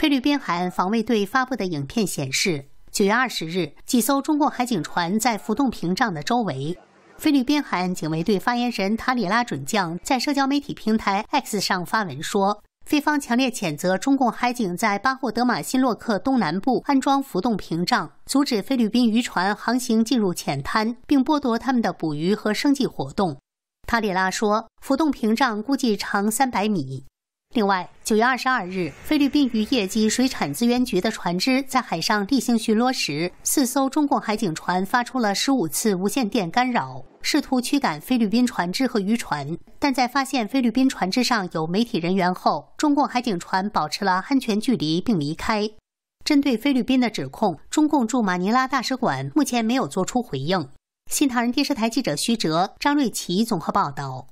菲律宾海岸防卫队发布的影片显示，九月二十日，几艘中共海警船在浮动屏障的周围。菲律宾海岸警卫队发言人塔里拉准将在社交媒体平台 X 上发文说，菲方强烈谴责中共海警在巴霍德马新洛克东南部安装浮动屏障，阻止菲律宾渔船航行进入浅滩，并剥夺他们的捕鱼和生计活动。塔里拉说，浮动屏障估计长三百米。另外，九月二十二日，菲律宾渔业及水产资源局的船只在海上例行巡逻时，四艘中共海警船发出了十五次无线电干扰，试图驱赶菲律宾船只和渔船。但在发现菲律宾船只上有媒体人员后，中共海警船保持了安全距离并离开。针对菲律宾的指控，中共驻马尼拉大使馆目前没有作出回应。新唐人电视台记者徐哲、张瑞琪综合报道。